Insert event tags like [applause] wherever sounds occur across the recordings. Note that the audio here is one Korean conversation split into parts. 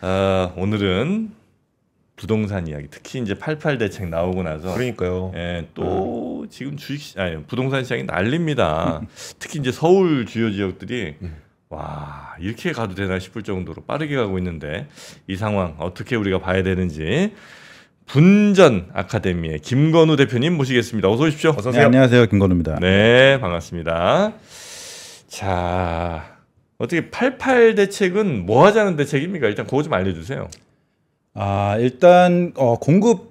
아, 오늘은 부동산 이야기, 특히 이제 88 대책 나오고 나서 그러니까요. 예, 또 네. 지금 주식 아니 부동산 시장이 난립니다. [laughs] 특히 이제 서울 주요 지역들이 네. 와 이렇게 가도 되나 싶을 정도로 빠르게 가고 있는데 이 상황 어떻게 우리가 봐야 되는지 분전 아카데미의 김건우 대표님 모시겠습니다. 어서 오십시오. 어서 오세요. 네, 안녕하세요. 김건우입니다. 네, 반갑습니다. 자, 어떻게 88 대책은 뭐 하자는 대책입니까? 일단 그거 좀 알려주세요. 아 일단 어, 공급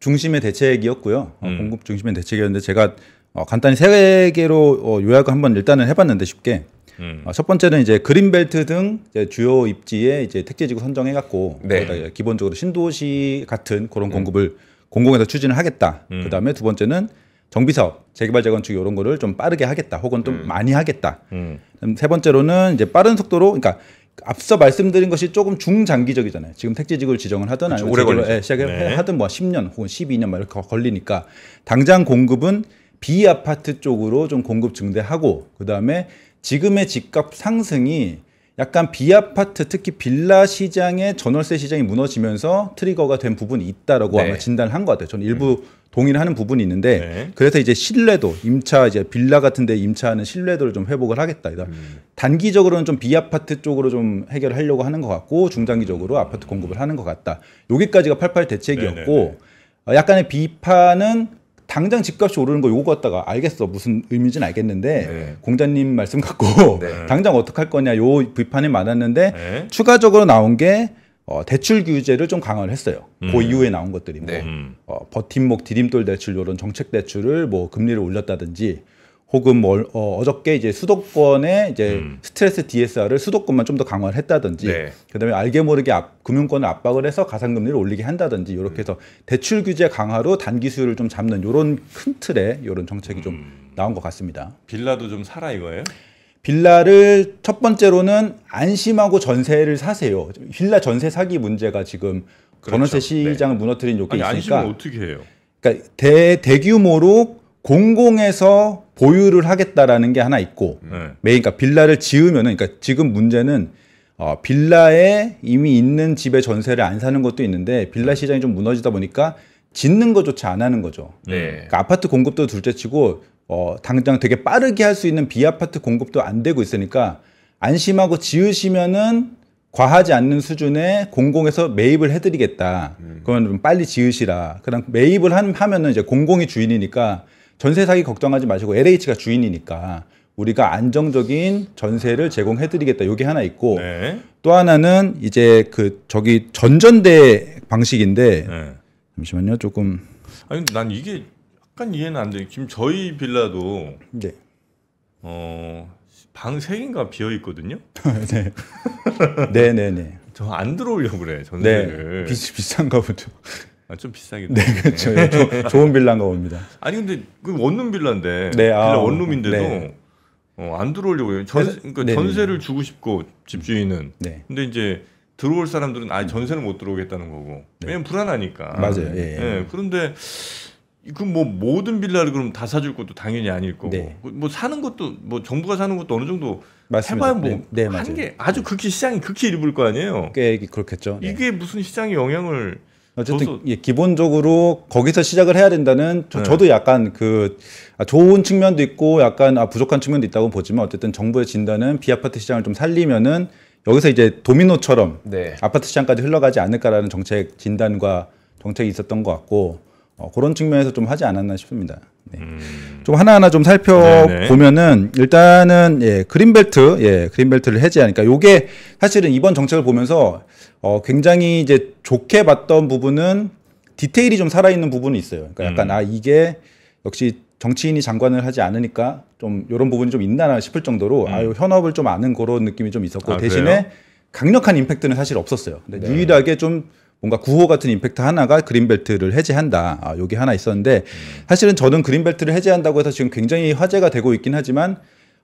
중심의 대책이었고요. 어, 음. 공급 중심의 대책이었는데 제가 어, 간단히 세 개로 어, 요약을 한번 일단은 해봤는데 쉽게 음. 어, 첫 번째는 이제 그린벨트 등 이제 주요 입지에 이제 택지지구 선정해갖고 네. 기본적으로 신도시 같은 그런 음. 공급을 음. 공공에서 추진을 하겠다. 음. 그다음에 두 번째는 정비사업, 재개발 재건축 이런 거를 좀 빠르게 하겠다, 혹은 좀 음. 많이 하겠다. 음. 세 번째로는 이제 빠른 속도로, 그러니까 앞서 말씀드린 것이 조금 중장기적이잖아요. 지금 택지지구를 지정을 하든 그렇죠. 아니면 오래 걸 예, 시작을 네. 하든 뭐 10년 혹은 12년 막 이렇게 걸리니까 당장 공급은 비아파트 쪽으로 좀 공급 증대하고 그다음에 지금의 집값 상승이 약간 비아파트 특히 빌라 시장의 전월세 시장이 무너지면서 트리거가 된 부분이 있다라고 네. 아마 진단을 한 것 같아요. 저는 일부 음. 동의를 하는 부분이 있는데 네. 그래서 이제 신뢰도 임차 이제 빌라 같은데 임차하는 신뢰도를 좀 회복을 하겠다. 이러 음. 단기적으로는 좀 비아파트 쪽으로 좀 해결하려고 을 하는 것 같고 중장기적으로 아파트 공급을 하는 것 같다. 여기까지가 88 대책이었고 네, 네, 네. 아, 약간의 비판은 당장 집값이 오르는 거 요거 갖다가 알겠어 무슨 의미인지는 알겠는데 네. 공자님 말씀 갖고 당장 어떡할 거냐 요 비판이 많았는데 추가적으로 나온 게 어, 대출 규제를 좀 강화를 했어요. 그 음. 그 이후에 나온 것들이 뭐 네. 음. 어, 버팀목 디딤돌 대출 이런 정책 대출을 뭐 금리를 올렸다든지 혹은 뭐 어, 어저께 이제 수도권의 이제 음. 스트레스 DSR을 수도권만 좀 더 강화를 했다든지 네. 그다음에 알게 모르게 압, 금융권을 압박을 해서 가상금리를 올리게 한다든지 이렇게 해서 음. 대출 규제 강화로 단기 수요를 좀 잡는 이런 큰 틀의 이런 정책이 좀 음. 나온 것 같습니다. 빌라도 좀 살아 이거예요? 빌라를 첫 번째로는 안심하고 전세를 사세요. 빌라 전세 사기 문제가 지금 전원세 그렇죠. 시장을 네. 무너뜨린 요게 아니, 있으니까 안심은 어떻게 해요? 그러니까 대 대규모로 공공에서 보유를 하겠다라는 게 하나 있고 네. 메 그러니까 빌라를 지으면은 그러니까 지금 문제는 어, 빌라에 이미 있는 집에 전세를 안 사는 것도 있는데 빌라 시장이 좀 무너지다 보니까 짓는 것조차안 하는 거죠. 네. 그러니까 아파트 공급도 둘째치고 어, 당장 되게 빠르게 할 수 있는 비아파트 공급도 안 되고 있으니까 안심하고 지으시면은 과하지 않는 수준의 공공에서 매입을 해드리겠다. 음. 그건 좀 빨리 지으시라. 그다 매입을 한, 하면은 이제 공공이 주인이니까 전세 사기 걱정하지 마시고 LH가 주인이니까 우리가 안정적인 전세를 제공해드리겠다. 요게 하나 있고 네. 또 하나는 이제 그 저기 전전대 방식인데 네. 잠시만요. 조금 아니 난 이게 약간 이해는 안 돼요. 지금 저희 빌라도 네. 어, 방 3개인가 비어 있거든요. [laughs] 네. 네, 네, 네. 저 안 들어오려고 그래. 전세를. 네. 비, 비싼가 보죠. 아, 좀 비싸긴 네, 그렇죠. 예, 조, 좋은 빌라인가 봅니다. 아니 근데 그 원룸 빌라인데 네, 빌라 아, 원룸인데도 네. 어, 안 들어오려고 해요. 전 네, 그러니까 네, 네, 네, 전세를 주고 싶고 집주인은. 근데 이제 들어올 사람들은 아 전세는 못 들어오겠다는 거고. 왜냐면 불안하니까. 맞아요. 예, 예. 그런데 그뭐 모든 빌라를 그럼 다 사줄 것도 당연히 아닐 거고 네. 그 뭐 사는 것도 뭐 정부가 사는 것도 어느 정도 맞 해봐야 뭐 한게 네, 네, 아주 극히 시장이 극히 일부일 거 아니에요. 꽤 그렇겠죠. 네. 이게 무슨 시장의 영향을 어쨌든 예, 기본적으로 거기서 시작을 해야 된다는 저, 네. 도 약간 그 아, 좋은 측면도 있고 약간 아, 부족한 측면도 있다고 보지만 어쨌든 정부의 진단은 비아파트 시장을 좀 살리면은 여기서 이제 도미노처럼 네. 아파트 시장까지 흘러가지 않을까라는 정책 진단과 정책이 있었던 것 같고 어, 그런 측면에서 좀 하지 않았나 싶습니다. 네. 음. 좀 하나하나 좀 살펴보면은 일단은 예, 그린벨트, 예, 그린벨트를 해제하니까 그러니까 요게 사실은 이번 정책을 보면서 어, 굉장히 이제 좋게 봤던 부분은 디테일이 좀 살아있는 부분이 있어요. 그러니까 약간 음. 아 이게 역시 정치인이 장관을 하지 않으니까 좀 이런 부분이 좀 있나 싶을 정도로 음. 아유 현업을 좀 아는 그런 느낌이 좀 있었고 아, 대신에 그래요? 강력한 임팩트는 사실 없었어요. 근데 네. 유일하게 좀 뭔가 구호 같은 임팩트 하나가 그린벨트를 해제한다. 아, 요게 하나 있었는데 음. 사실은 저는 그린벨트를 해제한다고 해서 지금 굉장히 화제가 되고 있긴 하지만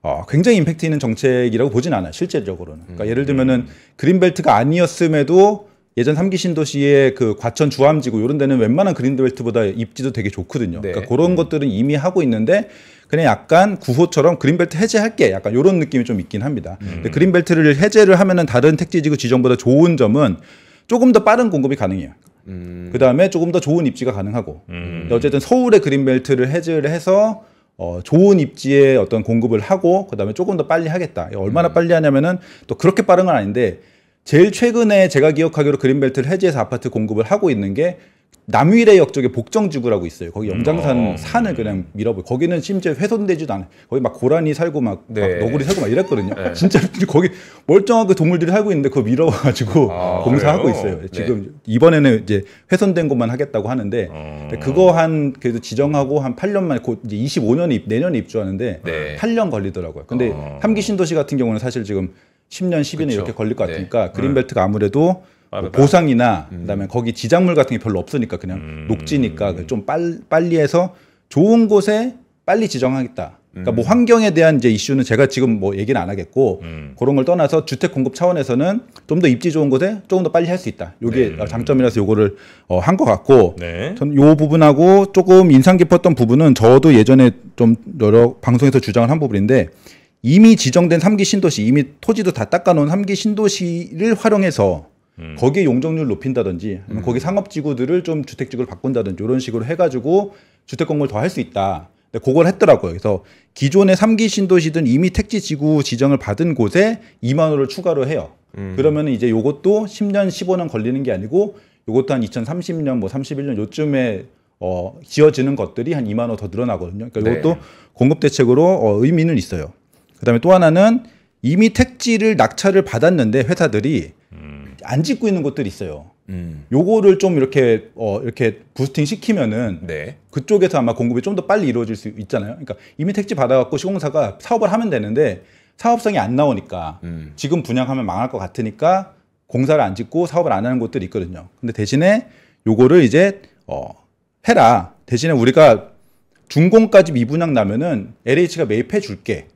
어, 굉장히 임팩트 있는 정책이라고 보진 않아요. 실제적으로는. 그러니까 음. 예를 들면은 그린벨트가 아니었음에도 예전 삼기 신도시의 그 과천 주암지구 이런 데는 웬만한 그린벨트보다 입지도 되게 좋거든요. 그러니까 네. 그러니까 그런 음. 것들은 이미 하고 있는데 그냥 약간 구호처럼 그린벨트 해제할게 약간 이런 느낌이 좀 있긴 합니다. 음. 근데 그린벨트를 해제를 하면은 다른 택지지구 지정보다 좋은 점은 조금 더 빠른 공급이 가능해요. 음. 그 다음에 조금 더 좋은 입지가 가능하고 음. 어쨌든 서울의 그린벨트를 해제를 해서 어, 좋은 입지에 어떤 공급을 하고 그 다음에 조금 더 빨리 하겠다. 얼마나 음. 빨리 하냐면은 또 그렇게 빠른 건 아닌데 제일 최근에 제가 기억하기로 그린벨트를 해제해서 아파트 공급을 하고 있는 게 남유위의역 쪽에 복정지구라고 있어요. 거기 음. 영장산 음. 산을 그냥 밀어버려. 거기는 심지어 훼손되지도 않아. 거기 막 고라니 살고 막, 네. 막 너구리 살고 막 이랬거든요. 네. [laughs] 진짜 [laughs] 거기 멀쩡하게 동물들이 살고 있는데 그거 밀어가지고 아, [laughs] 공사하고 그래요? 있어요. 네. 지금 네. 이번에는 이제 훼손된 것만 하겠다고 하는데 음. 그거 한 그래도 지정하고 한 8년 만에 곧 이제 25년에 입, 내년에 입주하는데 8년 걸리더라고요. 근데 어. 음. 함기 신도시 같은 경우는 사실 지금 10년, 1 0년 이렇게 걸릴 것 네. 같으니까 음. 그린벨트가 아무래도 아, 뭐 보상이나 음. 그다음에 거기 지작물 같은 게 별로 없으니까 그냥 음. 녹지니까 좀 빨, 빨리 해서 좋은 곳에 빨리 지정하겠다. 그러니까 뭐 음. 환경에 대한 이제 이슈는 제가 지금 뭐 얘기는 안 하겠고 음. 그런 걸 떠나서 주택 공급 차원에서는 좀 더 입지 좋은 곳에 조금 더 빨리 할 수 있다. 요게 네. 어, 장점이라서 요거를 어, 한것 같고 네. 전요 부분하고 조금 인상 깊었던 부분은 저도 예전에 좀 여러 방송에서 주장을 한 부분인데 이미 지정된 3기 신도시 이미 토지도 다 닦아놓은 3기 신도시를 활용해서 음. 거기에 용적률 높인다든지 음. 거기 상업지구들을 좀 주택지구를 바꾼다든지 이런 식으로 해가지고 주택 공급을 더 할 수 있다. 근데 그걸 했더라고요. 그래서 기존의 삼기 신도시든 이미 택지지구 지정을 받은 곳에 2만 호를 추가로 해요. 음. 그러면 이제 요것도 10년, 15년 걸리는 게 아니고 요것도 한 2030년, 뭐 31년 요쯤에 어, 지어지는 것들이 한 2만 호 더 늘어나거든요. 그러니까 이것도 네. 공급 대책으로 어, 의미는 있어요. 그다음에 또 하나는 이미 택지를 낙찰을 받았는데 회사들이 안 짓고 있는 곳들이 있어요. 음. 요거를 좀 이렇게 어 이렇게 부스팅 시키면은 네. 그쪽에서 아마 공급이 좀 더 빨리 이루어질 수 있잖아요. 그러니까 이미 택지 받아갖고 시공사가 사업을 하면 되는데 사업성이 안 나오니까 음. 지금 분양하면 망할 것 같으니까 공사를 안 짓고 사업을 안 하는 곳들이 있거든요. 근데 대신에 요거를 이제 어 해라. 대신에 우리가 중공까지 미분양 나면은 LH가 매입해 줄게.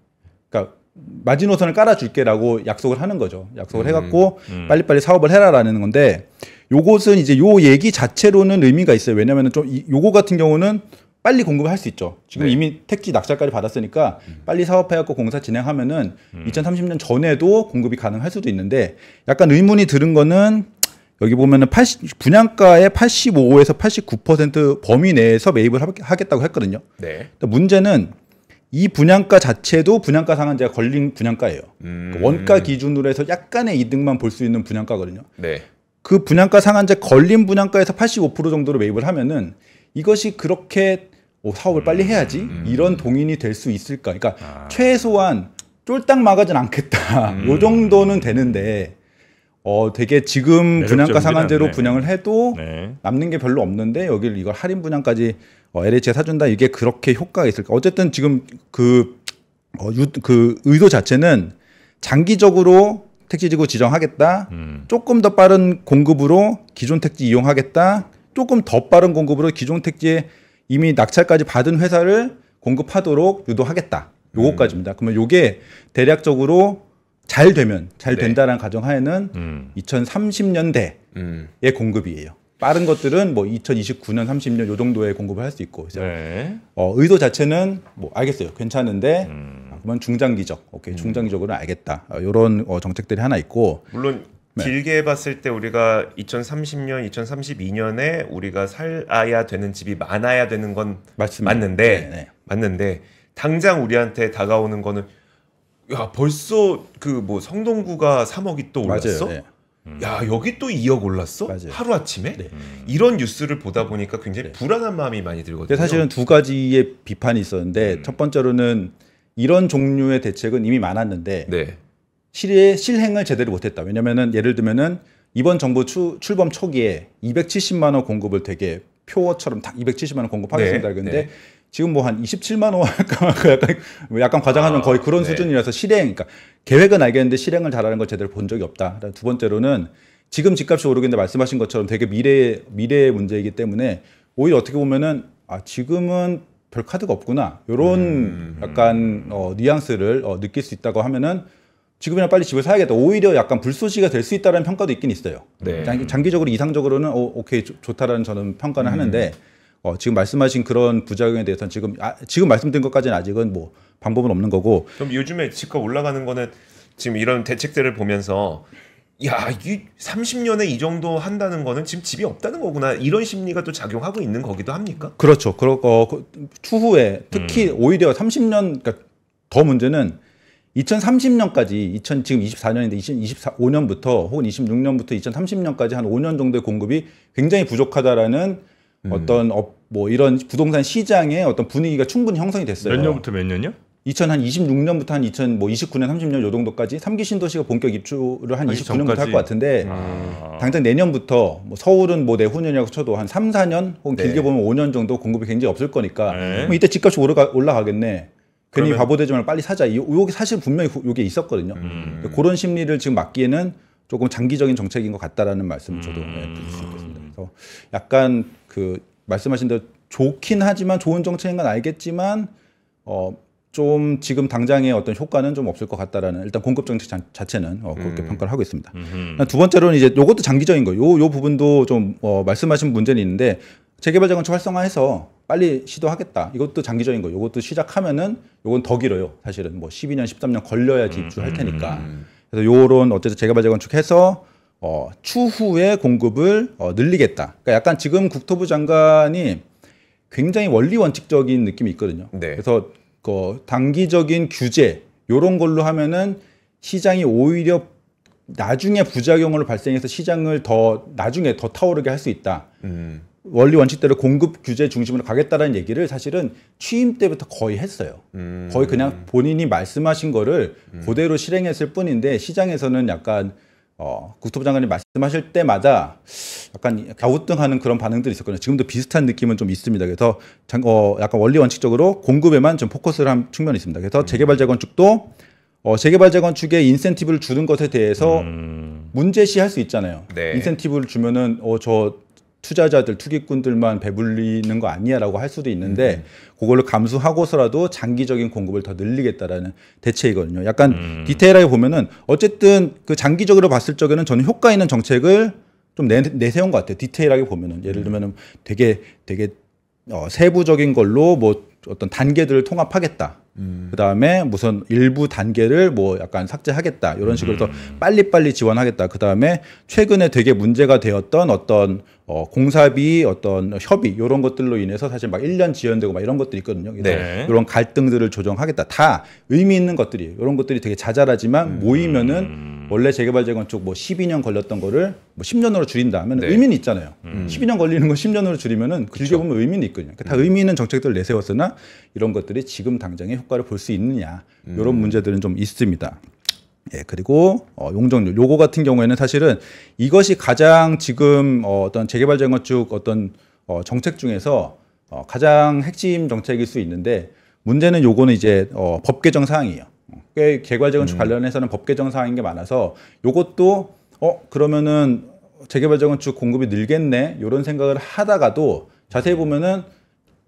마지노선을 깔아줄게라고 약속을 하는 거죠. 약속을 음, 해갖고 음. 빨리빨리 사업을 해라라는 건데 요것은 이제 요 얘기 자체로는 의미가 있어요. 왜냐면은 좀 이, 요거 같은 경우는 빨리 공급을 할 수 있죠. 지금 네. 이미 택지 낙찰까지 받았으니까 음. 빨리 사업해갖고 공사 진행하면은 2030년 음. 전에도 공급이 가능할 수도 있는데 약간 의문이 드는 거는 여기 보면은 80, 분양가의 85에서 89% 범위 내에서 매입을 하겠다고 했거든요. 네. 그러니까 문제는 이 분양가 자체도 분양가 상한제가 걸린 분양가예요. 그 음. 원가 기준으로 해서 약간의 이득만 볼 수 있는 분양가거든요. 네. 그 분양가 상한제 걸린 분양가에서 85% 정도로 매입을 하면은 이것이 그렇게 오, 사업을 음. 빨리 해야지 이런 음. 동인이 될 수 있을까? 그러니까 아. 최소한 쫄딱 막아진 않겠다. 음. 요 정도는 되는데 어 되게 지금 분양가 상한제로 분양을 해도 네. 남는 게 별로 없는데 여기를 이걸 할인 분양까지 어, LH가 사준다 이게 그렇게 효과가 있을까? 어쨌든 지금 그, 어, 유, 그 의도 자체는 장기적으로 택지지구 지정하겠다. 음. 조금 더 빠른 공급으로 기존 택지 이용하겠다. 조금 더 빠른 공급으로 기존 택지에 이미 낙찰까지 받은 회사를 공급하도록 유도하겠다. 요거까지입니다. 음. 그러면 요게 대략적으로 잘 되면 잘 네. 된다라는 네. 가정하에는 음. 2030년대의 음. 공급이에요. 빠른 것들은 뭐 2029년, 30년 요 정도에 공급을 할 수 있고 이제 네. 어, 의도 자체는 뭐 알겠어요, 괜찮은데 음. 그건 중장기적, 오케이 음. 중장기적으로는 알겠다 이런 어, 어, 정책들이 하나 있고 물론 네. 길게 봤을 때 우리가 2030년, 2032년에 우리가 살아야 되는 집이 많아야 되는 건 맞습니다. 맞는데 네, 네. 맞는데 당장 우리한테 다가오는 거는 야 벌써 그 뭐 성동구가 3억이 또 올랐어? 맞아요, 예. 음. 야 여기 또 2억 올랐어? 하루 아침에 네. 음. 이런 뉴스를 보다 보니까 굉장히 네. 불안한 마음이 많이 들거든요. 사실은 두 가지의 비판이 있었는데 음. 첫 번째로는 이런 종류의 대책은 이미 많았는데 네. 실의 실행을 제대로 못했다. 왜냐면은 예를 들면은 이번 정부 추, 출범 초기에 270만 원 공급을 되게 표어처럼 딱 270만 원 공급하겠습니다. 네. 그런데 지금 뭐 한 27만 원 할까 말까 [laughs] 그 약간, 약간 과장하면 아, 거의 그런 네. 수준이라서 실행, 그러니까 계획은 알겠는데 실행을 잘하는 걸 제대로 본 적이 없다. 두 번째로는 지금 집값이 오르겠는데 말씀하신 것처럼 되게 미래 미래의 문제이기 때문에 오히려 어떻게 보면은 아 지금은 별 카드가 없구나 요런 음, 음, 약간 어, 뉘앙스를 어, 느낄 수 있다고 하면은 지금이나 빨리 집을 사야겠다. 오히려 약간 불쏘시가 될 수 있다는 라 평가도 있긴 있어요. 네. 장기적으로 이상적으로는 어, 오케이 좋, 다라는 저는 평가를 음. 하는데 어, 지금 말씀하신 그런 부작용에 대해서는 지금 아, 지금 말씀드린 것까지는 아직은 뭐 방법은 없는 거고. 그럼 요즘에 집값 올라가는 거는 지금 이런 대책들을 보면서 야, 이 30년에 이 정도 한다는 거는 지금 집이 없다는 거구나. 이런 심리가 또 작용하고 있는 거기도 합니까? 그렇죠. 그렇고 어, 그 추후에 특히 음. 오히려 30년 그러니까 더 문제는 2030년까지 2000 지금 24년인데 2024년부터 혹은 26년부터 2030년까지 한 5년 정도의 공급이 굉장히 부족하다라는 음. 어떤 업, 뭐 이런 부동산 시장의 어떤 분위기가 충분히 형성이 됐어요. 몇 년부터 몇 년이요? 2026년부터 한 2029년, 뭐 30년 요 정도까지 삼기 신도시가 본격 입주를 한 29년부터 할 것 같은데 아. 당장 내년부터 뭐 서울은 뭐 내후년이라고 쳐도 한 3, 4년 혹은 네. 길게 보면 5년 정도 공급이 굉장히 없을 거니까 네. 이때 집값이 오르가, 올라가겠네. 괜히 바보 되지 말고 빨리 사자. 이 요게 사실 분명히 요게 있었거든요. 음. 그런 심리를 지금 막기에는 조금 장기적인 정책인 것 같다라는 말씀을 저도 음. 네, 드릴 수 있겠습니다. 그래서 약간 그 말씀하신 대로 좋긴 하지만 좋은 정책인 건 알겠지만 어, 좀 지금 당장의 어떤 효과는 좀 없을 것 같다라는 일단 공급 정책 자, 체는 어, 그렇게 음. 평가를 하고 있습니다. 음두 아, 번째로는 이제 요것도 장기적인 거요 요, 부분도 좀 어, 말씀하신 문제는 있는데 재개발 재건축 활성화해서 빨리 시도하겠다. 이것도 장기적인 거요 이것도 시작하면은 요건 더 길어요. 사실은 뭐 12년, 13년 걸려야지 음, 입주할 음, 테니까. 음, 그래서 요런 어쨌든 재개발 재건축해서 어, 추후에 공급을 어, 늘리겠다. 그러니까 약간 지금 국토부 장관이 굉장히 원리 원칙적인 느낌이 있거든요. 네. 그래서 그 단기적인 규제 요런 걸로 하면은 시장이 오히려 나중에 부작용으로 발생해서 시장을 더 나중에 더 타오르게 할 수 있다. 음. 원리 원칙대로 공급 규제 중심으로 가겠다라는 얘기를 사실은 취임 때부터 거의 했어요. 음. 거의 그냥 본인이 말씀하신 거를 음. 그대로 실행했을 뿐인데 시장에서는 약간 어, 국토부 장관이 말씀하실 때마다 약간 갸우뚱하는 그런 반응들이 있었거든요. 지금도 비슷한 느낌은 좀 있습니다. 그래서 장, 어, 약간 원리 원칙적으로 공급에만 좀 포커스를 한 측면이 있습니다. 그래서 음. 재개발 재건축도 어, 재개발 재건축에 인센티브를 주는 것에 대해서 음... 문제시할 수 있잖아요. 네. 인센티브를 주면은 어, 저 투자자들 투기꾼들만 배불리는 거 아니야라고 할 수도 있는데 음. 그걸 감수하고서라도 장기적인 공급을 더 늘리겠다라는 대책이거든요. 약간 음. 디테일하게 보면은 어쨌든 그 장기적으로 봤을 적에는 저는 효과 있는 정책을 좀 내, 내세운 것 같아요. 디테일하게 보면은 예를 음. 들면은 되게 되게 어, 세부적인 걸로 뭐 어떤 단계들을 통합하겠다. 음. 그 다음에 무슨 일부 단계를 뭐 약간 삭제하겠다. 이런 식으로 음. 더 빨리빨리 지원하겠다. 그 다음에 최근에 되게 문제가 되었던 어떤 어, 공사비 어떤 협의 이런 것들로 인해서 사실 막 1년 지연되고 막 이런 것들이 있거든요. 그래 네. 이런 갈등들을 조정하겠다. 다 의미 있는 것들이 이런 것들이 되게 자잘하지만 음. 모이면은 원래 재개발 재건축 뭐 12년 걸렸던 거를 뭐 10년으로 줄인다 하면 네. 의미는 있잖아요. 음. 12년 음. 걸리는 거 10년으로 줄이면은 그쵸. 길게 그렇죠. 보면 의미는 있거든요. 그러니까 다 음. 의미 있는 정책들을 내세웠으나 이런 것들이 지금 당장의 효과를 볼 수 있느냐 이런 음. 문제들은 좀 있습니다. 예, 그리고 어, 용적률 요거 같은 경우에는 사실은 이것이 가장 지금 어, 어떤 재개발 재건축 어떤 어, 정책 중에서 어, 가장 핵심 정책일 수 있는데 문제는 요거는 이제 어, 법 개정 사항이에요. 꽤 개발 재건축 음. 관련해서는 법 개정 사항인 게 많아서 요것도 어 그러면은 재개발 재건축 공급이 늘겠네 요런 생각을 하다가도 자세히 네. 보면은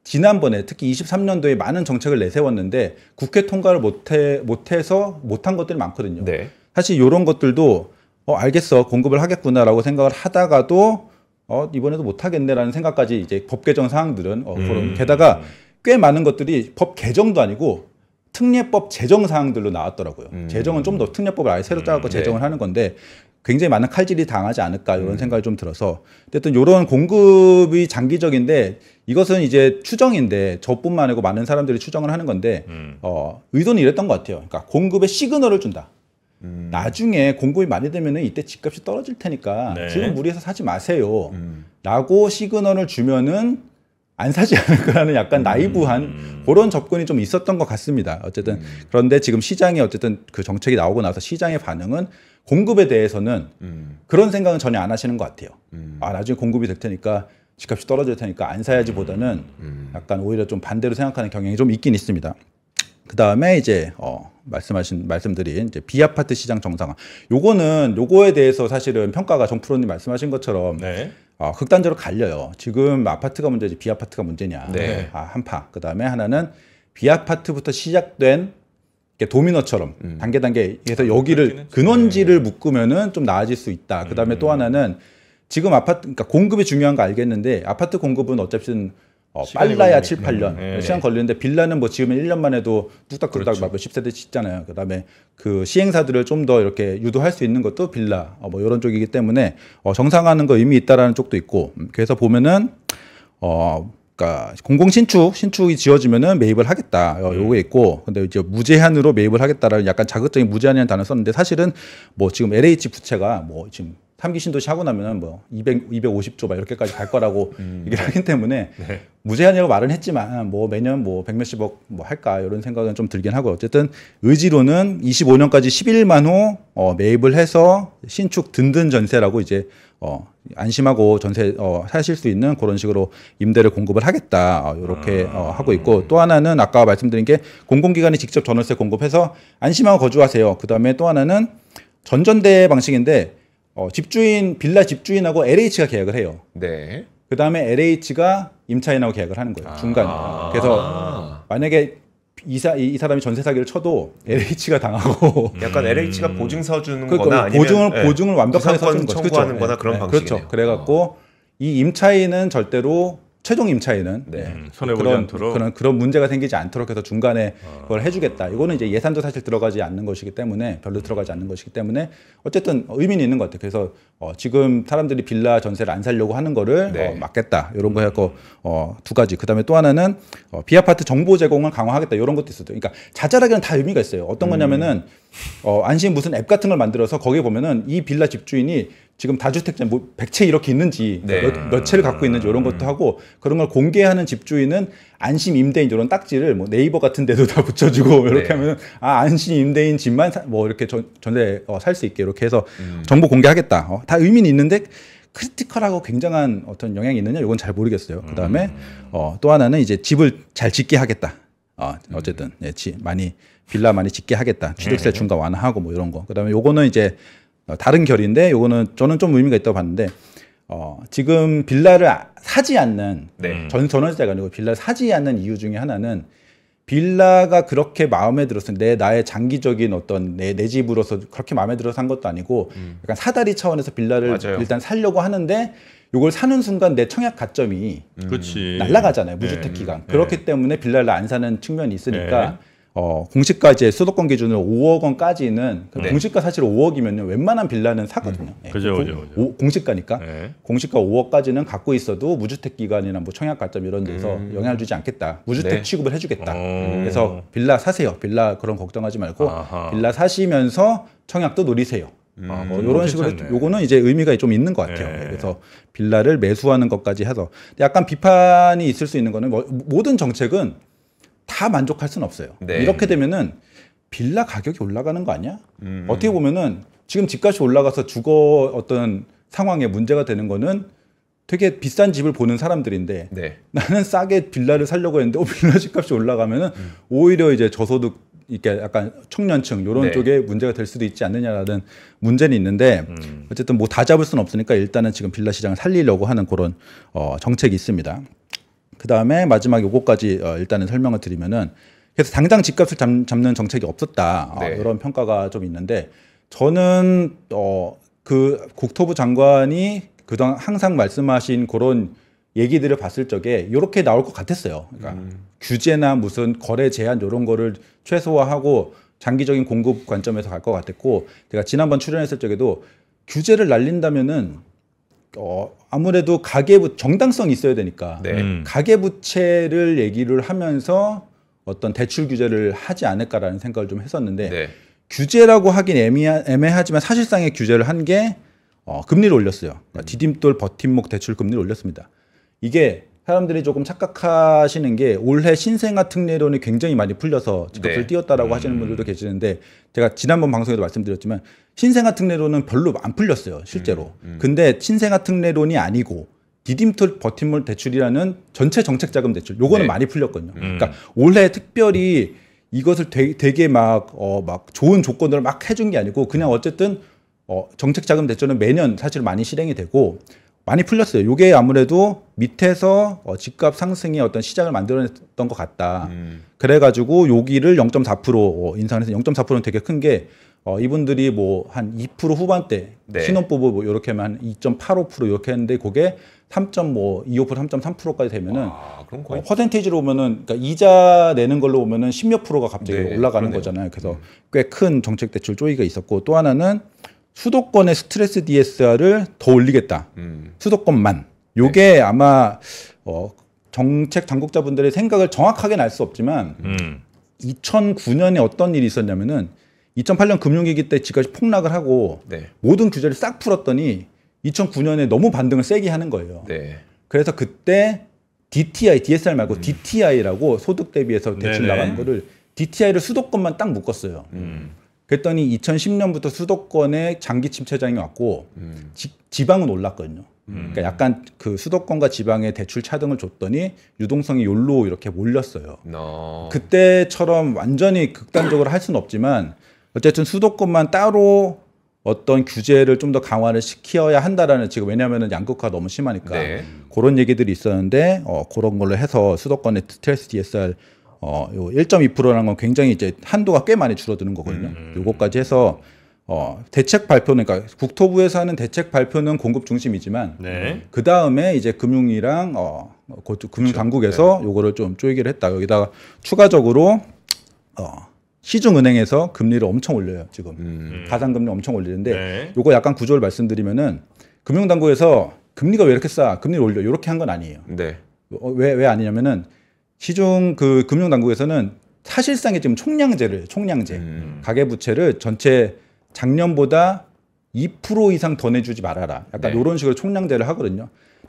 지난번에 특히 23년도에 많은 정책을 내세웠는데 국회 통과를 못 해 못해서 못한 것들이 많거든요. 네. 사실 이런 것들도 어 알겠어 공급을 하겠구나라고 생각을 하다가도 어 이번에도 못하겠네라는 생각까지 이제 법 개정 사항들은 어, 그런 음. 게다가 꽤 많은 것들이 법 개정도 아니고 특례법 제정 사항들로 나왔더라고요. 음. 제정은 좀 더 특례법을 아예 새로 짜고 음. 네. 제정을 네. 하는 건데 굉장히 많은 칼질이 당하지 않을까 이런 음. 생각이 좀 들어서 어쨌든 이런 공급이 장기적인데 이것은 이제 추정인데 저뿐만 아니고 많은 사람들이 추정을 하는 건데 음. 어, 의도는 이랬던 것 같아요. 그러니까 공급의 시그널을 준다. 음. 나중에 공급이 많이 되면 이때 집값이 떨어질 테니까 네. 지금 무리해서 사지 마세요. 음. 라고 시그널을 주면은 안 사지 [laughs] 않을 까라는 약간 음. 나이브한 음. 그런 접근이 좀 있었던 것 같습니다. 어쨌든 음. 그런데 지금 시장에 어쨌든 그 정책이 나오고 나서 시장의 반응은 공급에 대해서는 음. 그런 생각은 전혀 안 하시는 것 같아요. 음. 아 나중에 공급이 될 테니까 집값이 떨어질 테니까 안 사야지보다는 음. 음. 약간 오히려 좀 반대로 생각하는 경향이 좀 있긴 있습니다. 그 다음에 이제 어 말씀하신 말씀드린 이제 비아파트 시장 정상화. 요거는 요거에 대해서 사실은 평가가 정프로님 말씀하신 것처럼 네. 어, 극단적으로 갈려요. 지금 아파트가 문제지 비아파트가 문제냐. 네. 아, 한파. 그 다음에 하나는 비아파트부터 시작된 도미너처럼 음. 단계 단계 해서 아, 여기를 근원지를 네. 묶으면은 좀 나아질 수 있다. 그다음에 또 음. 하나는 지금 아파트 그러니까 공급이 중요한 거 알겠는데 아파트 공급은 어차피 어, 빨라야 7, 8년 네. 시간 예. 걸리는데 빌라는 뭐지금면 1년 만에도 뚝딱뚝딱 그렇죠. 몇십 세대 짓잖아요. 그다음에 그 시행사들을 좀 더 이렇게 유도할 수 있는 것도 빌라 어, 뭐 이런 쪽이기 때문에 어, 정상화하는 거 의미 있다라는 쪽도 있고 음, 그래서 보면은 어 그러니까 공공 신축 신축이 지어지면은 매입을 하겠다 음. 요거 있고 근데 이제 무제한으로 매입을 하겠다라는 약간 자극적인 무제한이라는 단어 썼는데 사실은 뭐 지금 LH 부채가 뭐 지금 삼기 신도시 하고 나면은 뭐 200, 250조 막 이렇게까지 갈 거라고 음. [laughs] 얘기를 하기 때문에 네. 무제한이라고 말은 했지만 뭐 매년 뭐 백몇십억 뭐 할까 이런 생각은 좀 들긴 하고 어쨌든 의지로는 25년까지 11만 호 어, 매입을 해서 신축 든든 전세라고 이제 어, 안심하고 전세 어, 사실 수 있는 그런 식으로 임대를 공급을 하겠다 어, 이렇게 어, 음. 하고 있고 또 하나는 아까 말씀드린 게 공공기관이 직접 전월세 공급해서 안심하고 거주하세요. 그 다음에 또 하나는 전전대 방식인데 어, 집주인 빌라 집주인하고 LH가 계약을 해요. 네. 그 다음에 LH가 임차인하고 계약을 하는 거예요. 중간. 아~ 그래서 아. 만약에 이사 이, 사람이 전세 사기를 쳐도 LH가 당하고 [laughs] 약간 LH가 보증서 주는 그러니까 거나 뭐 아니면 보증을 예. 보증을 완벽하게 서주는 그렇죠. 청구하는 거죠. 거나 그런 네. 방식이네요. 그렇죠. 그래 갖고 어. 이 임차인은 절대로 최종 임차인은 네. 네. 음, 손해보지 그런, 않도록 그런 그런 문제가 생기지 않도록 해서 중간에 아. 그걸 해주겠다. 이거는 이제 예산도 사실 들어가지 않는 것이기 때문에 별로 음. 들어가지 않는 것이기 때문에 어쨌든 의미는 있는 것 같아요. 그래서 어, 지금 사람들이 빌라 전세를 안 살려고 하는 거를 네. 어, 막겠다. 이런 거 해갖고 어, 두 가지. 그다음에 또 하나는 어, 비아파트 정보 제공을 강화하겠다. 이런 것도 있어요. 그러니까 자잘하게는 다 의미가 있어요. 어떤 음. 거냐면은 어, 안심 무슨 앱 같은 걸 만들어서 거기에 보면은 이 빌라 집주인이 지금 다주택자 뭐 100채 이렇게 있는지 네. 몇, 몇, 채를 갖고 있는지 이런 것도 하고 그런 걸 공개하는 집주인은 안심 임대인 이런 딱지를 뭐 네이버 같은 데도 다 [laughs] 붙여주고 이렇게 네. 하면은 아 안심 임대인 집만 사, 뭐 이렇게 전, 전세 어, 살 수 있게 이렇게 해서 음. 정보 공개하겠다. 어, 다 의미는 있는데 크리티컬하고 굉장한 어떤 영향이 있느냐 이건 잘 모르겠어요. 그 다음에 음. 어, 또 하나는 이제 집을 잘 짓게 하겠다. 어, 음. 어쨌든 음. 네, 지, 많이 빌라 많이 짓게 하겠다. 취득세 네. 중과 완화하고 뭐 이런 거. 그다음에 요거는 이제 어, 다른 결인데 요거는 저는 좀 의미가 있다고 봤는데 어, 지금 빌라를 아, 사지 않는 네. 음. 전원언자가 아니고 빌라를 사지 않는 이유 중에 하나는 빌라가 그렇게 마음에 들었을 내 나의 장기적인 어떤 내, 내 집으로서 그렇게 마음에 들어서 산 것도 아니고 음. 약간 사다리 차원에서 빌라를 맞아요. 일단 살려고 하는데 요걸 사는 순간 내 청약 가점이 네. 음. 날라가잖아요 무주택 기간 네. 그렇기 때문에 빌라를 안 사는 측면이 있으니까 네. 어, 공시가 이제 수도권 기준으로 5억 원까지는 그 네. 공시가 사실 5억이면 웬만한 빌라는 사거든요. 음, 네. 그죠, 공, 그죠, 그죠. 공시가니까 네. 공시가 5억까지는 갖고 있어도 무주택 기관이나 뭐 청약 관점 이런 데서 음. 영향을 주지 않겠다. 무주택 네. 취급을 해주겠다. 오. 음. 그래서 빌라 사세요. 빌라 그런 걱정하지 말고 아하. 빌라 사시면서 청약도 노리세요. 음, 아, 뭐 이런 음. 식으로 괜찮네. 요거는 이제 의미가 좀 있는 것 같아요. 예. 그래서 빌라를 매수하는 것까지 해서 약간 비판이 있을 수 있는 거는 뭐, 모든 정책은 다 만족할 수는 없어요. 네. 이렇게 되면은 빌라 가격이 올라가는 거 아니야? 음. 어떻게 보면은 지금 집값이 올라가서 주거 어떤 상황에 문제가 되는 거는 되게 비싼 집을 보는 사람들인데 네. 나는 싸게 빌라를 살려고 했는데 어, 빌라 집값이 올라가면은 음. 오히려 이제 저소득 이렇게 약간 청년층 이런 네. 쪽에 문제가 될 수도 있지 않느냐라는 문제는 있는데 음. 어쨌든 뭐 다 잡을 수는 없으니까 일단은 지금 빌라 시장을 살리려고 하는 그런 어, 정책이 있습니다. 그 다음에 마지막 요거까지 어, 일단은 설명을 드리면은 그래서 당장 집값을 잡, 는 정책이 없었다 어, 네. 어, 이런 평가가 좀 있는데 저는 어, 그 국토부 장관이 그동안 항상 말씀하신 그런 얘기들을 봤을 적에 이렇게 나올 것 같았어요. 그러니까 음. 규제나 무슨 거래 제한 이런 거를 최소화하고 장기적인 공급 관점에서 갈 것 같았고 제가 지난번 출연했을 적에도 규제를 날린다면은 어, 아무래도 가계부 정당성이 있어야 되니까 네. 음. 음. 가계부채를 얘기를 하면서 어떤 대출 규제를 하지 않을까라는 생각을 좀 했었는데 네. 규제라고 하긴 애매하, 지만 사실상의 규제를 한 게 어, 금리를 올렸어요. 그러니까 음. 디딤돌 버팀목 대출 금리를 올렸습니다. 이게 사람들이 조금 착각하시는 게 올해 신생아 특례론이 굉장히 많이 풀려서 집값을 네. 띄웠다라고 음. 하시는 분들도 계시는데 제가 지난번 방송에도 말씀드렸지만 신생아 특례론은 별로 안 풀렸어요 실제로 음. 음. 근데 신생아 특례론이 아니고 디딤돌 버팀물 대출이라는 전체 정책 자금 대출 요거는 네. 많이 풀렸거든요 음. 그러니까 올해 특별히 이것을 되게, 되게 어, 막어막 좋은 조건들을막 해준 게 아니고 그냥 어쨌든 어, 정책 자금 대출은 매년 사실 많이 실행이 되고 많이 풀렸어요. 요게 아무래도 밑에서 어, 집값 상승의 어떤 시작을 만들어냈던 것 같다. 음. 그래가지고 요기를0.4% 어, 인상해서 0.4%는 되게 큰 게 어, 이분들이 뭐 한 2% 후반대 네. 신혼부부 뭐요렇게 하면 한2.85% 이렇게 했는데 그게 3.25% 3.3%까지 뭐 되면은 와, 아, 그럼 거의... 어, 퍼센테이지로 보면은 그니까 이자 내는 걸로 보면은 10몇 프로가 갑자기 네, 올라가는 그러네요. 거잖아요. 그래서 음. 꽤큰 정책 대출 쪼이가 있었고 또 하나는 수도권의 스트레스 DSR을 더 올리겠다. 음. 수도권만. 요게 네. 아마 어, 정책 당국자분들의 생각을 정확하게 알수 없지만 음. 2009년에 어떤 일이 있었냐면은 2008년 금융위기 때 집값이 폭락을 하고 네. 모든 규제를 싹 풀었더니 2009년에 너무 반등을 세게 하는 거예요. 네. 그래서 그때 DTI, DSR 말고 음. DTI라고 소득 대비해서 대출 네네. 나간 거를 DTI를 수도권만 딱 묶었어요. 음. 그랬더니 2010년부터 수도권에 장기 침체장이 왔고 그러니까 음. 지, 방은 올랐거든요. 음. 그러니까 약간 그 수도권과 지방의 대출 차등을 줬더니 유동성이 욜로 이렇게 몰렸어요. n 어. 그때처럼 완전히 극단적으로 할 수는 없지만 어쨌든 수도권만 따로 어떤 규제를 좀 더 강화를 시켜야 한다라는 지금 왜냐하면 양극화 너무 심하니까 네. 그런 얘기들이 있었는데 어, 그런 걸로 해서 수도권의 스트레스 DSR 어, 요 1.2%라는 건 굉장히 이제 한도가 꽤 많이 줄어드는 거거든요. 음, 음. 요거까지 해서 어, 대책 발표는 그러니까 국토부에서 하는 대책 발표는 공급 중심이지만 네. 그 다음에 이제 금융이랑 어, 그, 금융 당국에서 그렇죠. 네. 요거를 좀 쪼이기를 했다. 여기다가 추가적으로 어, 시중은행에서 금리를 엄청 올려요 지금 음. 가상금리 엄청 올리는데 네. 요거 약간 구조를 말씀드리면은 금융당국에서 금리가 왜 이렇게 싸 금리를 올려 요렇게한 건 아니에요. 네. 어, 왜왜 아니냐면은 시중 그 금융당국에서는 사실상의 지금 총량제를 총량제 음. 가계부채를 전체 작년보다 2% 이상 더 내주지 말아라. 약간 네. 이런 식으로 총량제를 하거든요.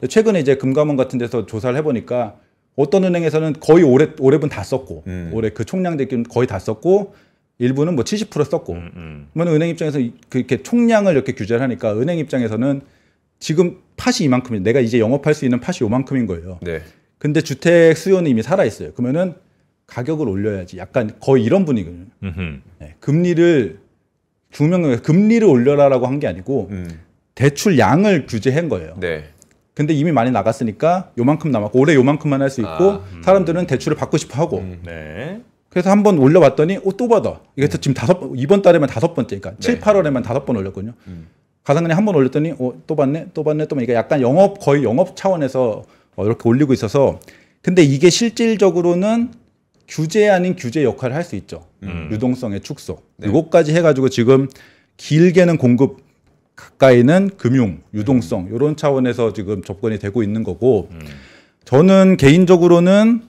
최근에 이제 금감원 같은 데서 조사를 해보니까 어떤 은행에서는 거의 올해 올해분 다 썼고 음. 올해 그 총량제 기준 거의 다 썼고 일부는 뭐 70% 썼고 음, 음, 그러면 은행 입장에서 그렇게 총량을 이렇게 규제를 하니까 은행 입장에서는 지금 팥이 이만큼이 내가 이제 영업할 수 있는 팥이 요만큼인 거예요. 네. 근데 주택 수요는 이미 살아 있어요. 그러면은 가격을 올려야지. 약간 거의 이런 분위기거든요. 네, 금리를 중명령 금리를 올려라라고 한 게 아니고 음. 대출 양을 규제한 거예요. 네. 근데 이미 많이 나갔으니까 요만큼 남았고 올해 요만큼만 할수 아, 있고 아, 음. 사람들은 대출을 받고 싶어 하고. 음, 네. 그래서 한 번 올려봤더니 오, 어, 또 받아. 이게 음. 지금 다섯 이번 달에만 다섯 번째, 그러니까 네. 7, 8월에만 다섯 번 올렸거든요. 음. 가상은행 한번 올렸더니 오, 어, 또 받네, 또 받네, 또 받네. 그러니까 약간 영업 거의 영업 차원에서 어, 이렇게 올리고 있어서 근데 이게 실질적으로는 규제 아닌 규제 역할을 할 수 있죠. 음. 음. 유동성의 축소. 네. 이것까지 해가지고 지금 길게는 공급 가까이는 금융, 유동성 음. 이런 차원에서 지금 접근이 되고 있는 거고 음. 저는 개인적으로는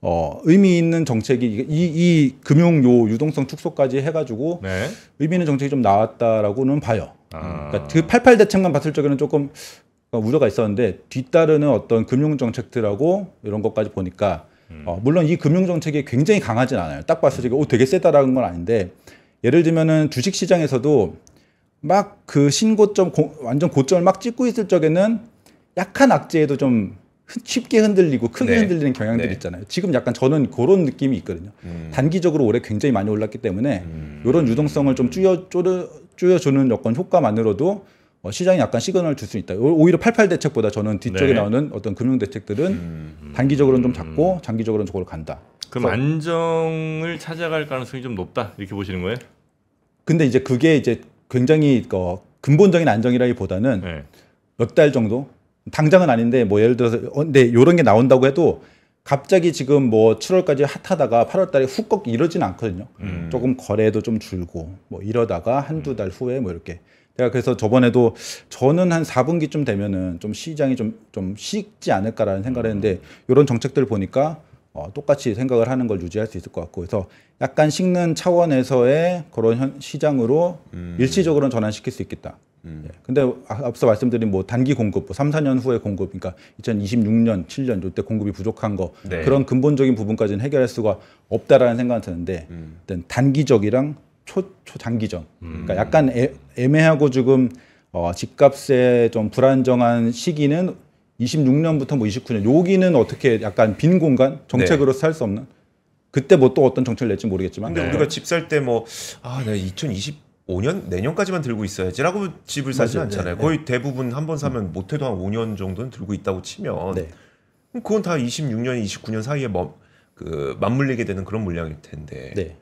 어, 의미 있는 정책이 이, 이 금융 요 유동성 축소까지 해가지고 네. 의미 있는 정책이 좀 나왔다라고는 봐요. 아. 그러니까 그88 대책만 봤을 적에는 조금 어, 우려가 있었는데 뒤따르는 어떤 금융정책들하고 이런 것까지 보니까 어, 음. 어, 물론 이 금융정책이 굉장히 강하진 않아요. 딱 봤을 때 음. 오, 되게 세다라는 건 아닌데 예를 들면은 주식시장에서도 막 그 신고점 고, 완전 고점을 막 찍고 있을 적에는 약한 악재에도 좀 쉽게 흔들리고 크게 네. 흔들리는 경향들 네. 있잖아요. 지금 약간 저는 그런 느낌이 있거든요. 음. 단기적으로 올해 굉장히 많이 올랐기 때문에 음. 이런 유동성을 좀쪼여쪼여쪼여주는 여건 효과만으로도 어, 시장에 약간 시그널을 줄 수 있다. 오히려 88 대책보다 저는 뒤쪽에 네. 나오는 어떤 금융 대책들은 음, 음. 단기적으로는 좀 음. 작고 장기적으로는 저걸 간다. 그럼 안정을 찾아갈 가능성이 좀 높다 이렇게 보시는 거예요? 근데 이제 그게 이제 굉장히 어, 근본적인 안정이라기보다는 네. 몇달 정도 당장은 아닌데 뭐 예를 들어서 어, 근데 이런 게 나온다고 해도 갑자기 지금 뭐 7월까지 핫하다가 8월달에 후꺽 이러진 않거든요. 음. 조금 거래도 좀 줄고 뭐 이러다가 한두달 음. 후에 뭐 이렇게 제가 그래서 저번에도 저는 한 4분기쯤 되면은 좀 시장이 좀, 좀 식지 않을까라는 생각을 했는데 이런 정책들 보니까 어, 똑같이 생각을 하는 걸 유지할 수 있을 것 같고 그래서 약간 식는 차원에서의 그런 현, 시장으로 음. 일시적으로는 전환시킬 수 있겠다. 음. 예. 근데 아, 앞서 말씀드린 뭐 단기 공급, 뭐 3, 4년 후에 공급, 그러니까 2026년, 7년 요때 공급이 부족한 거 네. 그런 근본적인 부분까지는 해결할 수가 없다라는 생각은 드는데 음. 단기적이랑 초, 초장기전. 그러니까 음. 약간 애, 애매하고 지금 어, 집값에 좀 불안정한 시기는 26년부터 뭐 29년. 여기는 어떻게 약간 빈 공간 정책으로서 네. 할수 없는 그때 뭐 또 어떤 정책을 낼지 모르겠지만. 근데 네. 우리가 집 살 때 뭐 아, 내 2025년 내년까지만 들고 있어야지라고 집을 사지 않잖아요. 네. 거의 네. 대부분 한 번 사면 음. 못해도 한 5년 정도는 들고 있다고 치면 네. 그건 다 26년, 29년 사이에 뭐, 그 맞물리게 되는 그런 물량일 텐데 네.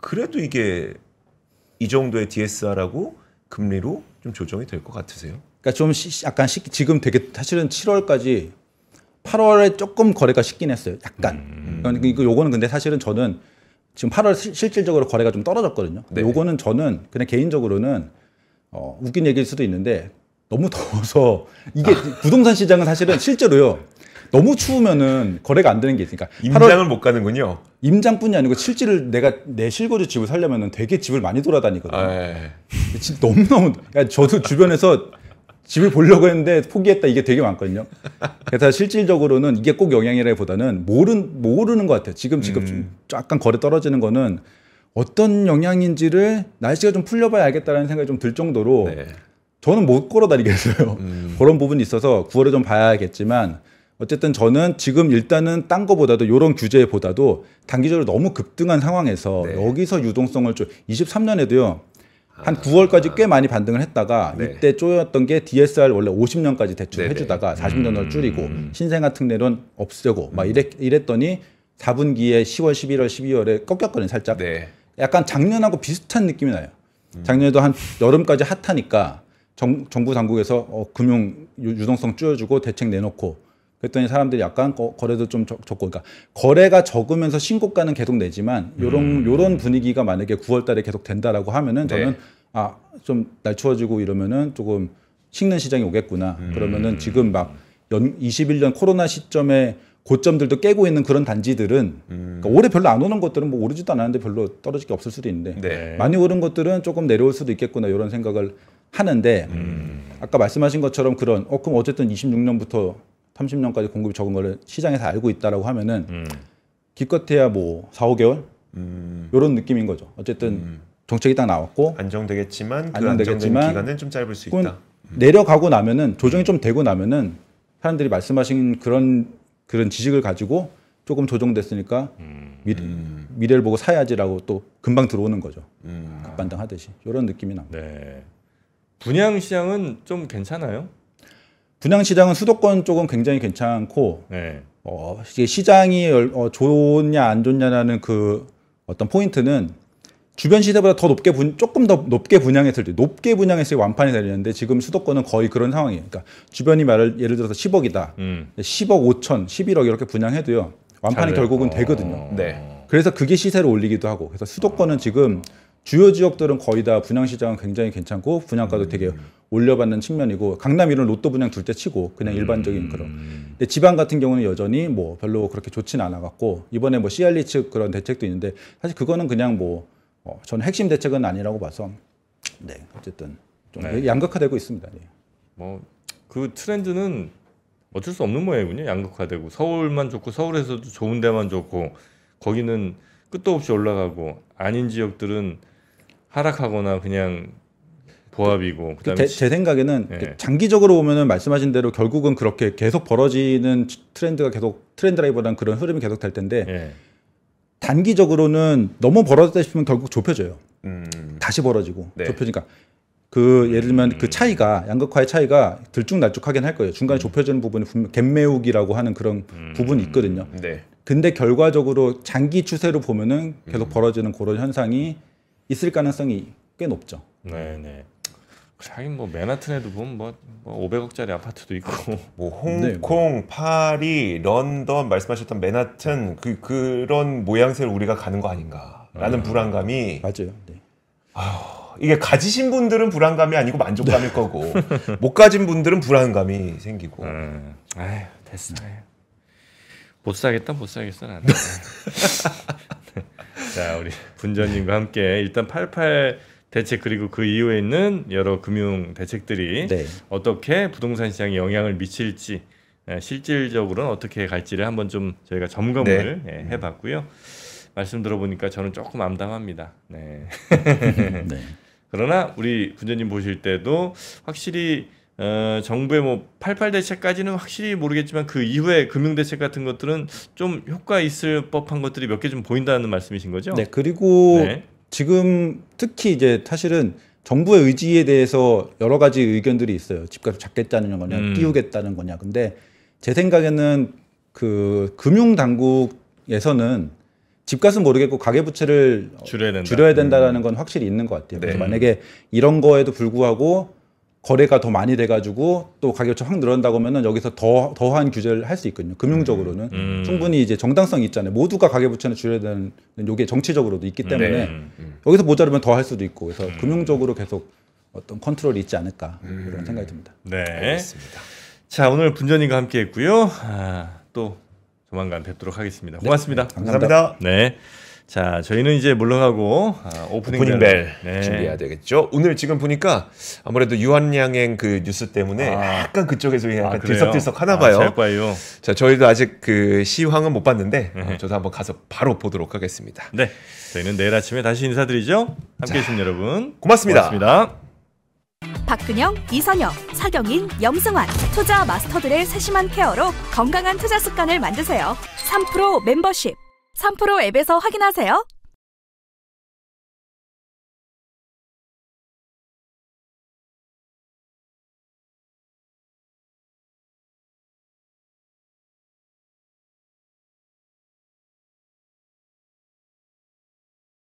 그래도 이게 이 정도의 DSR하고 금리로 좀 조정이 될 것 같으세요? 그러니까 좀 시, 약간 시, 지금 되게 사실은 7월까지 8월에 조금 거래가 식긴 했어요. 약간. 음. 그러니까 이거 요거는 근데 사실은 저는 지금 8월 시, 실질적으로 거래가 좀 떨어졌거든요. 네. 요거는 저는 그냥 개인적으로는 어, 웃긴 얘기일 수도 있는데 너무 더워서 이게 아. 부동산 시장은 사실은 실제로요. 너무 추우면은 거래가 안 되는 게 있으니까 임장을 못 가는군요. 임장뿐이 아니고 실질을 내가 내 실거주 집을 살려면은 되게 집을 많이 돌아다니거든요. 집 아, 예. 너무 너무 그러니까 저도 주변에서 집을 보려고 했는데 포기했다 이게 되게 많거든요. 그래서 실질적으로는 이게 꼭 영향이라기보다는 모르 모르는 것 같아요. 지금 지금 음. 좀 약간 거래 떨어지는 거는 어떤 영향인지를 날씨가 좀 풀려봐야 알겠다라는 생각이 좀 들 정도로 네. 저는 못 걸어 다니겠어요. 음. 그런 부분이 있어서 9월에 좀 봐야겠지만 어쨌든 저는 지금 일단은 딴 거보다도 요런 규제보다도 단기적으로 너무 급등한 상황에서 네. 여기서 유동성을 좀 23년에도요. 한 아, 9월까지 아. 꽤 많이 반등을 했다가 네. 이때 쪼였던 게 DSR 원래 50년까지 대출해 주다가 40년을 음. 줄이고 음. 신생아 특례론 없애고 음. 막 이랬, 이랬더니 4분기에 10월, 11월, 12월에 꺾였거든요, 살짝. 네. 약간 작년하고 비슷한 느낌이 나요. 음. 작년에도 한 여름까지 핫하니까 정, 정부 당국에서 어, 금융 유동성 줄여주고 대책 내놓고 그랬더니 사람들이 약간 거, 거래도 좀 적, 고 그러니까 거래가 적으면서 신고가는 계속 내지만 요런 음. 요런 분위기가 만약에 9월 달에 계속 된다라고 하면은 네. 저는 아 좀 날 추워지고 이러면은 조금 식는 시장이 오겠구나. 음. 그러면은 지금 막 연 21년 코로나 시점에 고점들도 깨고 있는 그런 단지들은 음. 그러니까 올해 별로 안 오는 것들은 뭐 오르지도 않았는데 별로 떨어질 게 없을 수도 있는데 네. 많이 오른 것들은 조금 내려올 수도 있겠구나 이런 생각을 하는데 음. 아까 말씀하신 것처럼 그런 어 그럼 어쨌든 26년부터 30년까지 공급이 적은 거를 시장에서 알고 있다라고 하면은 음. 기껏해야 뭐 4, 5개월 음. 이런 느낌인 거죠. 어쨌든 음. 정책이 딱 나왔고 안정되겠지만 그 안정되겠지만 기간은 좀 짧을 수 있다. 음. 내려가고 나면은 조정이 음. 좀 되고 나면은 사람들이 말씀하신 그런 그런 지식을 가지고 조금 조정됐으니까 음. 미래, 미래를 보고 사야지라고 또 금방 들어오는 거죠. 급반등하듯이 이런 느낌이 납니다. 네. 분양 시장은 좀 괜찮아요? 분양시장은 수도권 쪽은 굉장히 괜찮고 네. 어, 시장이 어, 좋냐 안 좋냐라는 그 어떤 포인트는 주변 시세보다 더 높게 분, 조금 더 높게 분양했을 때 높게 분양했을 때 완판이 되는데 지금 수도권은 거의 그런 상황이에요. 그러니까 주변이 말을 예를 들어서 10억이다, 음. 10억 5천, 11억 이렇게 분양해도요 완판이 결국은 되거든요. 어. 네. 그래서 그게 시세를 올리기도 하고 그래서 수도권은 어. 지금 주요 지역들은 거의 다 분양시장은 굉장히 괜찮고 분양가도 음. 되게 올려받는 측면이고 강남 이런 로또 분양 둘째 치고 그냥 음. 일반적인 음. 그런 근데 지방 같은 경우는 여전히 뭐 별로 그렇게 좋진 않아 갖고 이번에 뭐 c r h 측 그런 대책도 있는데 사실 그거는 그냥 뭐 어, 저는 핵심 대책은 아니라고 봐서 네 어쨌든 좀 네. 양극화되고 있습니다. 네. 예. 뭐그 트렌드는 어쩔 수 없는 모양이군요. 양극화되고 서울만 좋고 서울에서도 좋은 데만 좋고 거기는 끝도 없이 올라가고 아닌 지역들은 하락하거나 그냥 보합이고 그 그다음에 제, 제 생각에는 예. 장기적으로 보면은 말씀하신 대로 결국은 그렇게 계속 벌어지는 트렌드가 계속 트렌드라이보라는 그런 흐름이 계속 될 텐데 예. 단기적으로는 너무 벌어졌다 싶으면 결국 좁혀져요. 음. 다시 벌어지고 네. 좁혀지니까 그 예를 들면 그 음. 그 차이가 양극화의 차이가 들쭉날쭉하긴 할 거예요. 중간에 음. 좁혀지는 부분이 분명 갭매우기라고 하는 그런 음. 부분이 있거든요. 네. 근데 결과적으로 장기 추세로 보면은 계속 음. 벌어지는 그런 현상이 있을 가능성이 꽤 높죠. 네, 네. 하긴 뭐 맨하튼에도 보면 뭐, 뭐 500억짜리 아파트도 있고 [laughs] 뭐 홍콩, 네, 뭐. 파리, 런던 말씀하셨던 맨하튼 그 그런 모양새를 우리가 가는 거 아닌가라는 네. 불안감이 맞아요. 네. 아휴, 이게 가지신 분들은 불안감이 아니고 만족감일 [laughs] 거고 못 가진 분들은 불안감이 생기고. 음. 아휴, 됐어. 네. 못 사겠다, 못 사겠어 나는. [laughs] 자, 우리 분전님과 함께 일단 88 대책 그리고 그 이후에 있는 여러 금융 대책들이 네. 어떻게 부동산 시장에 영향을 미칠지 실질적으로는 어떻게 갈지를 한번 좀 저희가 점검을 네. 예, 해봤고요. 말씀 들어보니까 저는 조금 암담합니다. 네. [laughs] 네. 그러나 우리 분재님 보실 때도 확실히 어, 정부의 뭐 88대책까지는 확실히 모르겠지만 그 이후에 금융대책 같은 것들은 좀 효과 있을 법한 것들이 몇 개 좀 보인다는 말씀이신 거죠? 네. 그리고 네. 지금 특히 이제 사실은 정부의 의지에 대해서 여러 가지 의견들이 있어요. 집값을 잡겠다는 거냐, 음. 띄우겠다는 거냐. 근데 제 생각에는 그 금융 당국에서는 집값은 모르겠고 가계부채를 줄여야, 된다. 줄여야 된다라는 음. 건 확실히 있는 것 같아요. 네. 그래서 만약에 이런 거에도 불구하고 거래가 더 많이 돼가지고 또 가격이 확 늘어난다고 하면은 여기서 더 더한 규제를 할 수 있거든요. 금융적으로는 음. 음. 충분히 이제 정당성이 있잖아요. 모두가 가계부채는 줄여야 되는 요게 정치적으로도 있기 음. 때문에 네. 음, 음. 여기서 모자르면 더 할 수도 있고 그래서 음. 금융적으로 계속 어떤 컨트롤이 있지 않을까 그런 생각이 듭니다. 네, 알겠습니다. 자 오늘 분전이가 함께했고요. 아, 또 조만간 뵙도록 하겠습니다. 고맙습니다. 네, 감사합니다. 감사합니다. 네. 자, 저희는 이제 물러가고 아, 오프닝, 오프닝 벨, 벨. 네. 준비해야 되겠죠. 오늘 지금 보니까 아무래도 유한양행 그 뉴스 때문에 아. 약간 그쪽에서 아, 약간 아, 들썩들썩 하나 아, 봐요. 아, 봐요. 자, 저희도 아직 그 시황은 못 봤는데 어, 저도 한번 가서 바로 보도록 하겠습니다. 네, 저희는 내일 아침에 다시 인사드리죠. 함께해 주신 여러분 고맙습니다. 고맙습니다. 박근영, 이선영, 사경인, 염승환 투자 마스터들의 세심한 케어로 건강한 투자 습관을 만드세요. 3프로 멤버십. 3프로 앱에서 확인하세요.